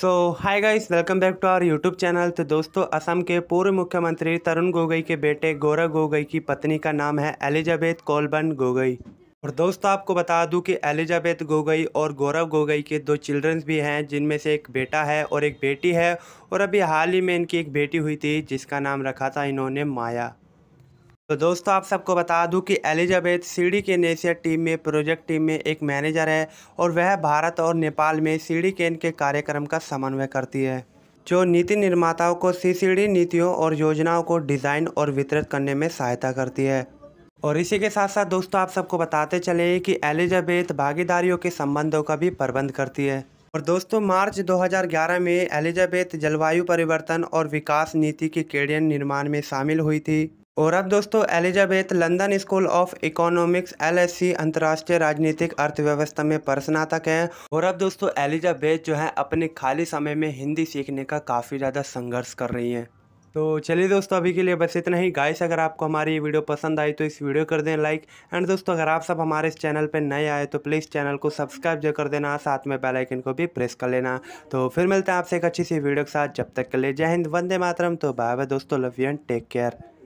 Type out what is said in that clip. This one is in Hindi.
so hi guys welcome back to our YouTube channel तो दोस्तों असम के पूर्व मुख्यमंत्री तरुण गोगई के बेटे गौरव गोगई की पत्नी का नाम है एलिजाबेथ कोलबन गोगई और दोस्तों आपको बता दूं कि एलिजाबेथ गोगई और गौरव गोगई के दो चिल्ड्रंस भी हैं जिनमें से एक बेटा है और एक बेटी है और अभी हाल ही में इनकी एक बेटी हुई थी जिसका नाम रखा था इन्होंने माया तो दोस्तों आप सबको बता दूं कि एलिजाबेथ सीडी के एशिया टीम में प्रोजेक्ट टीम में एक मैनेजर है और वह भारत और नेपाल में सीडी केन के कार्यक्रम का समन्वय करती है जो नीति निर्माताओं को सीसीडी नीतियों और योजनाओं को डिज़ाइन और वितरित करने में सहायता करती है और इसी के साथ साथ दोस्तों आप सबको बताते चले कि एलिजाबेथ भागीदारियों के संबंधों का भी प्रबंध करती है और दोस्तों मार्च 2011 में एलिजाबेथ जलवायु परिवर्तन और विकास नीति के केडियन निर्माण में शामिल हुई थी और अब दोस्तों Elizabeth London School of Economics LSC अंतर्राष्ट्रीय राजनीतिक अर्थव्यवस्था में प्रश्नातक है और अब दोस्तों एलिजाबेथ जो है अपने खाली समय में हिंदी सीखने का काफ़ी ज़्यादा संघर्ष कर रही हैं तो चलिए दोस्तों अभी के लिए बस इतना ही गाइस अगर आपको हमारी ये वीडियो पसंद आई तो इस वीडियो कर दें लाइक एंड दोस्तों अगर आप सब हमारे इस चैनल पर नए आए तो प्लीज़ चैनल को सब्सक्राइब जो कर देना साथ में बेल आइकन को भी प्रेस कर लेना तो फिर मिलते हैं आपसे एक अच्छी सी वीडियो के साथ जब तक के लिए जय हिंद वंदे मातरम तो बाय बाय दोस्तों love you and take care